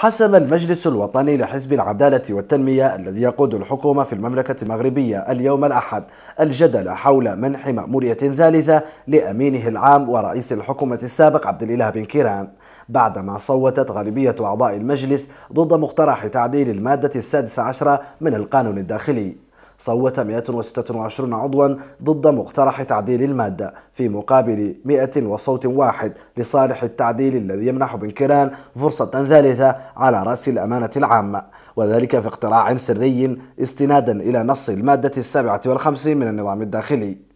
حسم المجلس الوطني لحزب العدالة والتنمية الذي يقود الحكومة في المملكة المغربية اليوم الأحد الجدل حول منح مأمورية ثالثة لأمينه العام ورئيس الحكومة السابق عبد الإله بن كيران بعدما صوتت غالبية أعضاء المجلس ضد مقترح تعديل المادة السادسة عشرة من القانون الداخلي صوت 126 عضوا ضد مقترح تعديل المادة في مقابل 100 وصوت واحد لصالح التعديل الذي يمنح بنكران فرصة ثالثة على رأس الأمانة العامة وذلك في اقتراع سري استنادا إلى نص المادة السابعة والخمسين من النظام الداخلي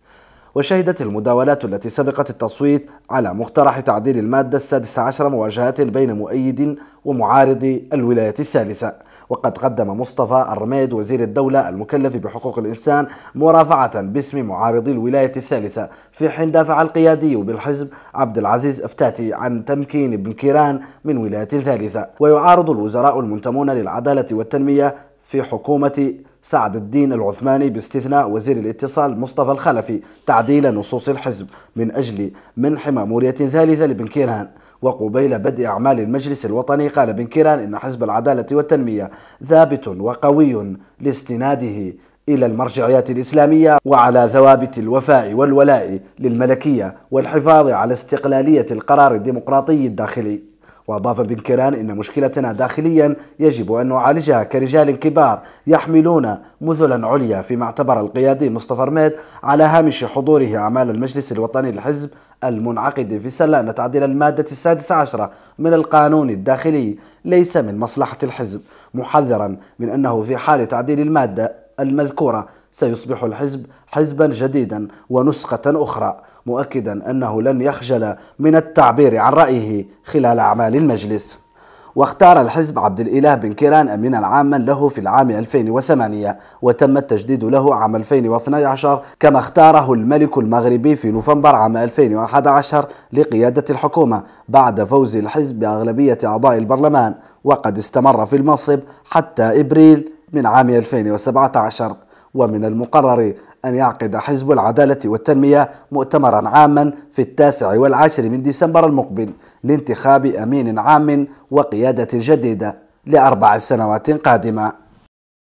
وشهدت المداولات التي سبقت التصويت على مقترح تعديل المادة السادسة عشر مواجهات بين مؤيد ومعارض الولاية الثالثة وقد قدم مصطفى الرميد وزير الدولة المكلف بحقوق الإنسان مرافعة باسم معارضي الولاية الثالثة في حين دافع القيادي بالحزب عبد العزيز افتاتي عن تمكين ابن كيران من ولاية ثالثة ويعارض الوزراء المنتمون للعدالة والتنمية في حكومة سعد الدين العثماني باستثناء وزير الاتصال مصطفى الخلفي تعديل نصوص الحزب من أجل منح مأمورية ثالثة لبن كيران وقبيل بدء أعمال المجلس الوطني قال بن كيران إن حزب العدالة والتنمية ثابت وقوي لاستناده إلى المرجعيات الإسلامية وعلى ثوابت الوفاء والولاء للملكية والحفاظ على استقلالية القرار الديمقراطي الداخلي وأضاف بن كيران إن مشكلتنا داخليا يجب أن نعالجها كرجال كبار يحملون مذلا عليا فيما اعتبر القيادي مصطفى رميد على هامش حضوره أعمال المجلس الوطني للحزب المنعقد في سلة أن تعديل المادة السادسة عشرة من القانون الداخلي ليس من مصلحة الحزب محذرا من أنه في حال تعديل المادة المذكورة سيصبح الحزب حزبا جديدا ونسخة أخرى مؤكدا أنه لن يخجل من التعبير عن رأيه خلال أعمال المجلس واختار الحزب عبد الإله بن كيران أمينا عاما له في العام 2008 وتم التجديد له عام 2012 كما اختاره الملك المغربي في نوفمبر عام 2011 لقيادة الحكومة بعد فوز الحزب بأغلبية أعضاء البرلمان وقد استمر في المنصب حتى إبريل من عام 2017 ومن المقرر أن يعقد حزب العدالة والتنمية مؤتمرا عاما في التاسع والعاشر من ديسمبر المقبل لانتخاب أمين عام وقيادة جديدة لأربع سنوات قادمة